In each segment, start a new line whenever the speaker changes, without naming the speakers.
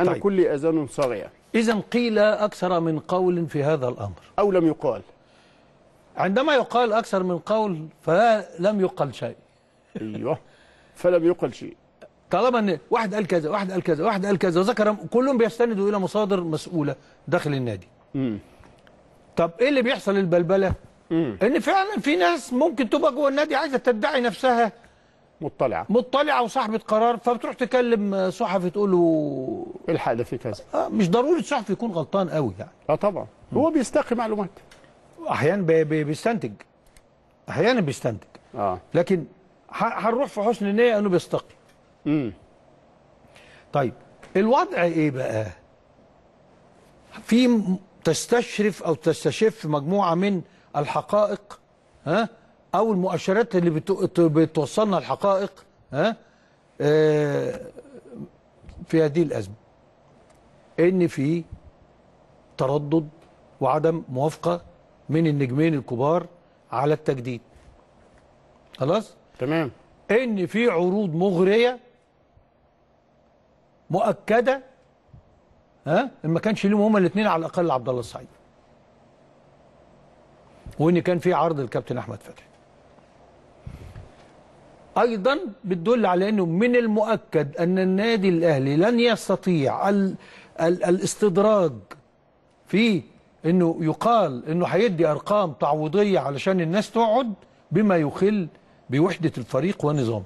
أنا طيب. كل أذان صاغية إذا قيل أكثر من قول في هذا الأمر أو لم يقال عندما يقال أكثر من قول فلم يقل شيء أيوه فلم يقل شيء طالما ان واحد قال كذا واحد قال كذا واحد قال كذا وذكر كلهم بيستندوا الى مصادر مسؤوله داخل النادي امم طب ايه اللي بيحصل البلبله مم. ان فعلا في ناس ممكن تبقى جوه النادي عايزه تدعي نفسها مطلعه مطلعه وصاحبه قرار فبتروح تكلم صحفي تقول له إيه الحق ده في كذا آه مش ضروري الصحفي يكون غلطان قوي يعني اه طبعا هو بيستقي معلومات احيانا بي بي بيستنتج احيانا بيستنتج اه لكن هنروح في حسن النيه انه بيستقي امم طيب الوضع ايه بقى في تستشرف او تستشف مجموعه من الحقائق ها او المؤشرات اللي بتوصلنا الحقائق ها آه، في هذه الازمه ان في تردد وعدم موافقه من النجمين الكبار على التجديد خلاص تمام ان في عروض مغريه مؤكده ها ما كانش ليهم هما الاثنين على الاقل عبد الله السعيد وان كان في عرض الكابتن احمد فتحي أيضا بتدل على أنه من المؤكد أن النادي الأهلي لن يستطيع ال ال الاستدراج في أنه يقال أنه هيدي أرقام تعويضية علشان الناس تقعد بما يخل بوحدة الفريق ونظامه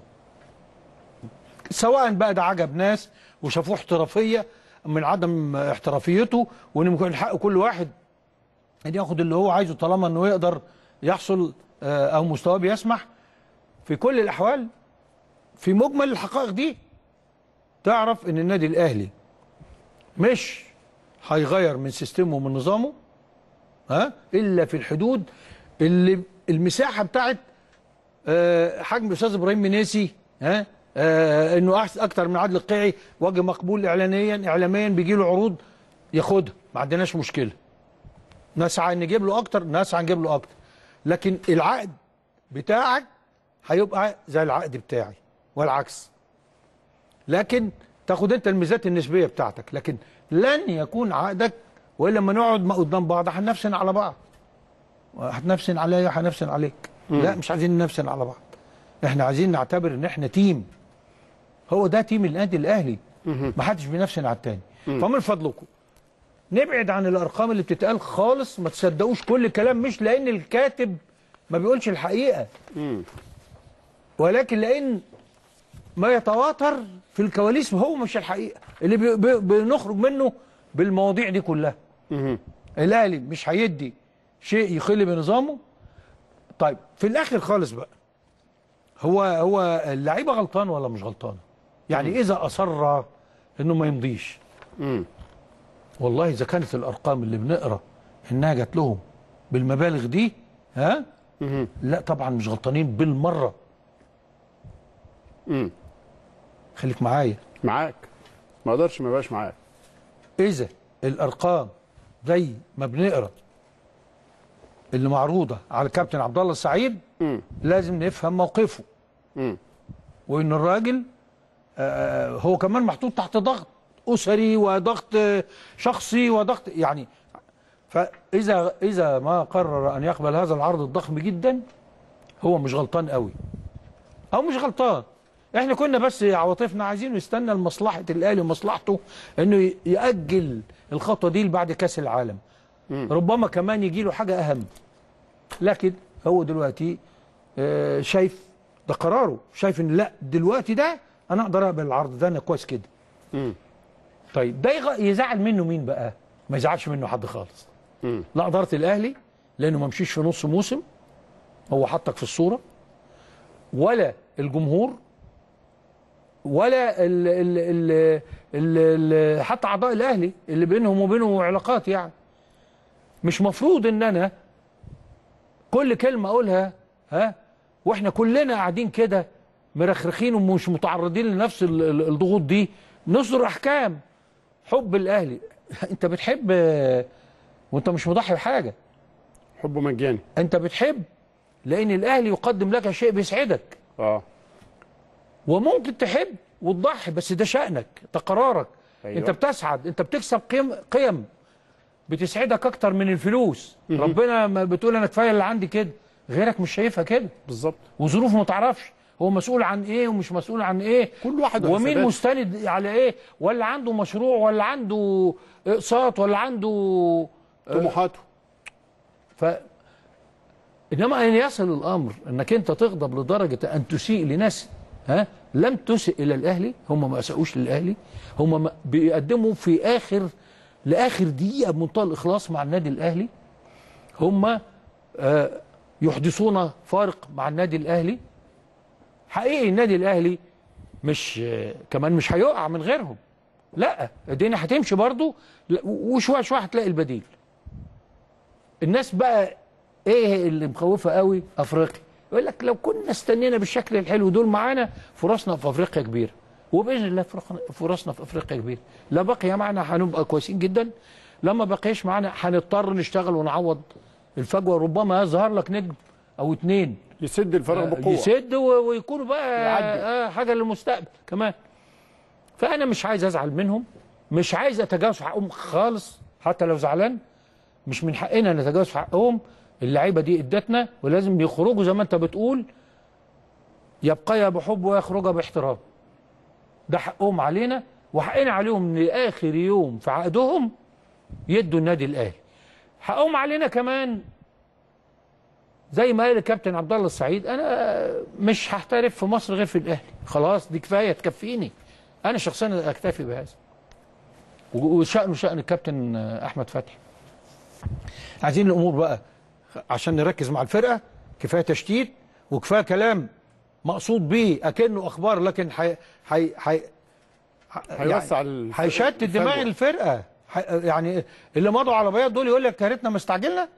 سواء بقى ده عجب ناس وشافوه احترافية من عدم احترافيته وان ممكن حق كل واحد ان ياخد اللي هو عايزه طالما انه يقدر يحصل آه، او مستواه بيسمح في كل الأحوال في مجمل الحقائق دي تعرف ان النادي الأهلي مش هيغير من سيستمه ومن نظامه ها إلا في الحدود اللي المساحة بتاعت آه، حجم الأستاذ إبراهيم منيسي ها آه، انه احسن اكتر من عادل القيعي وجه مقبول اعلانيا اعلاميا بيجي له عروض ياخدها ما عندناش مشكله نسعى نجيب له اكتر نسعى نجيب له اكتر لكن العقد بتاعك هيبقى زي العقد بتاعي والعكس لكن تاخد انت الميزات النسبيه بتاعتك لكن لن يكون عقدك والا لما نقعد قدام بعض هنفسن على بعض هتنفسن عليا هنفسن عليك مم. لا مش عايزين ننفسن على بعض احنا عايزين نعتبر ان احنا تيم هو ده تيم النادي الاهلي ما حدش بينفسن على التاني فمن فضلكم نبعد عن الارقام اللي بتتقال خالص ما تصدقوش كل الكلام مش لان الكاتب ما بيقولش الحقيقه ولكن لأن ما يتواتر في الكواليس هو مش الحقيقة اللي بنخرج منه بالمواضيع دي كلها الأهلي مش هيدي شيء يخل بنظامه طيب في الآخر خالص بقى هو هو اللعيبة غلطان ولا مش غلطان يعني إذا أصر إنه ما يمضيش والله إذا كانت الأرقام اللي بنقرأ إنها جات لهم بالمبالغ دي ها لا طبعا مش غلطانين بالمرة امم خليك معايا معاك ما اقدرش ما يبقاش معاك اذا الارقام زي ما بنقرا اللي معروضه على الكابتن عبد الله السعيد مم. لازم نفهم موقفه مم. وان الراجل آه, آه، هو كمان محطوط تحت ضغط اسري وضغط آه، شخصي وضغط يعني فاذا اذا ما قرر ان يقبل هذا العرض الضخم جدا هو مش غلطان قوي او مش غلطان احنا كنا بس عواطفنا عايزين يستنى لمصلحه الاهلي ومصلحته انه ياجل الخطوه دي بعد كاس العالم مم. ربما كمان يجي له حاجه اهم لكن هو دلوقتي آه، شايف ده قراره شايف ان لا دلوقتي ده انا اقدر اقبل العرض ده انا كويس كده مم. طيب ده يزعل منه مين بقى ما يزعلش منه حد خالص مم. لا اداره الاهلي لانه ما مشيش في نص موسم هو حطك في الصوره ولا الجمهور ولا ال ال ال ال الـ حتى اعضاء الاهلي اللي بينهم وبينهم علاقات يعني مش مفروض ان انا كل كلمه اقولها ها واحنا كلنا قاعدين كده مرخرخين ومش متعرضين لنفس الضغوط دي نصدر احكام حب الاهلي انت بتحب وانت مش مضحي بحاجه حبه مجاني انت بتحب لان الاهلي يقدم لك شيء بيسعدك اه وممكن تحب وتضحي بس ده شأنك ده قرارك أيوة. انت بتسعد انت بتكسب قيم قيم بتسعدك اكتر من الفلوس ربنا بتقول انا كفايه اللي عندي كده غيرك مش شايفها كده بالظبط وظروفه ما تعرفش هو مسؤول عن ايه ومش مسؤول عن ايه كل واحد ومين مستند على ايه ولا عنده مشروع ولا عنده اقساط ولا عنده آه، طموحاته ف انما ان يصل الامر انك انت تغضب لدرجه ان تسيء لناس ها لم تسئ الى الاهلي هم ما اساؤوش للاهلي هم بيقدموا في اخر لاخر دقيقه بمنتهى الاخلاص مع النادي الاهلي هم آه يحدثون فارق مع النادي الاهلي حقيقي النادي الاهلي مش آه كمان مش هيقع من غيرهم لا الدنيا هتمشي برضو وشويه شويه هتلاقي البديل الناس بقى ايه اللي مخوفه قوي افريقيا يقول لك لو كنا استنينا بالشكل الحلو دول معانا فرصنا في افريقيا كبيره وباذن الله فرصنا في افريقيا كبيره لا بقي معنا هنبقى كويسين جدا لما بقيش معانا هنضطر نشتغل ونعوض الفجوه ربما يظهر لك نجم او اتنين يسد الفراغ آه، بقوه يسد ويكونوا بقى آه، حاجه للمستقبل كمان فانا مش عايز ازعل منهم مش عايز اتجاوز حقهم خالص حتى لو زعلان مش من حقنا نتجاوز حقهم اللعيبة دي ادتنا ولازم يخرجوا زي ما انت بتقول يبقيا بحب ويخرجا باحترام ده حقهم علينا وحقنا عليهم لآخر يوم في عقدهم يدوا النادي الأهلي حقهم علينا كمان زي ما قال الكابتن عبد الله السعيد انا مش هحترف في مصر غير في الاهلي خلاص دي كفايه تكفيني انا شخصيا اكتفي بهذا وشأنه شأن الكابتن احمد فتحي عايزين الامور بقى عشان نركز مع الفرقة كفاية تشتيت وكفاية كلام مقصود بيه أكنه أخبار لكن حي حي حي يعني هيوسع يعني هيشتت دماغ الفرقة يعني اللي مضوا على بياض دول يقول لك كارتنا مستعجلنا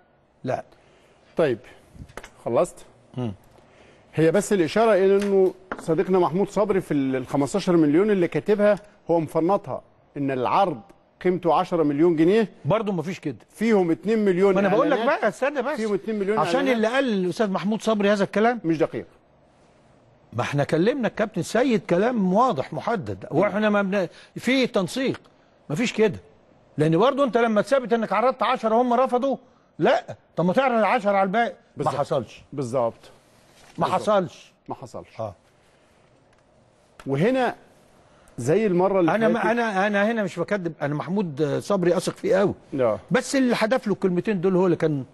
لا طيب خلصت م. هي بس الإشارة إلى أنه صديقنا محمود صبري في ال 15 مليون اللي كاتبها هو مفنطها ان العرض قيمته 10 مليون جنيه برضه مفيش كده فيهم 2 مليون ما انا بقول لك بقى استنى بس فيهم 2 مليون عشان اللي قال الاستاذ محمود صبري هذا الكلام مش دقيق ما احنا كلمنا الكابتن سيد كلام واضح محدد واحنا ما بن... في تنسيق مفيش كده لان برضه انت لما تثبت انك عرضت 10 هم رفضوا لا طب ما تعرض 10 على الباقي ما حصلش بالظبط ما حصلش ما حصلش اه وهنا زي المره اللي انا انا انا هنا مش بكذب انا محمود صبري اثق فيه قوي بس اللي حدف له الكلمتين دول هو اللي كان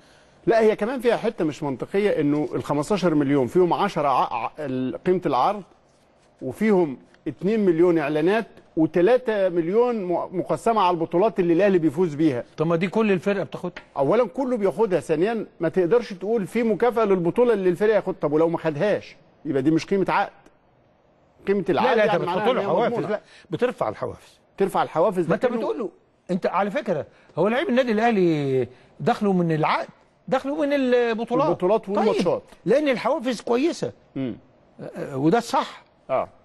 لا هي كمان فيها حته مش منطقيه انه ال 15 مليون فيهم 10 ع... قيمه العرض وفيهم 2 مليون اعلانات و3 مليون مقسمه على البطولات اللي الاهلي بيفوز بيها طب ما دي كل الفرقه بتاخدها اولا كله بياخدها ثانيا ما تقدرش تقول في مكافاه للبطوله اللي الفرقه ياخدها طب ولو ما خدهاش يبقى دي مش قيمه عقد قيمه العقد لا لا انت بتحط له حوافز لا بترفع الحوافز ترفع الحوافز ما انت بتقول له انت على فكره هو لعيب النادي الاهلي دخله من العقد دخله من البطولات البطولات والماتشات طيب لان الحوافز كويسه امم وده الصح اه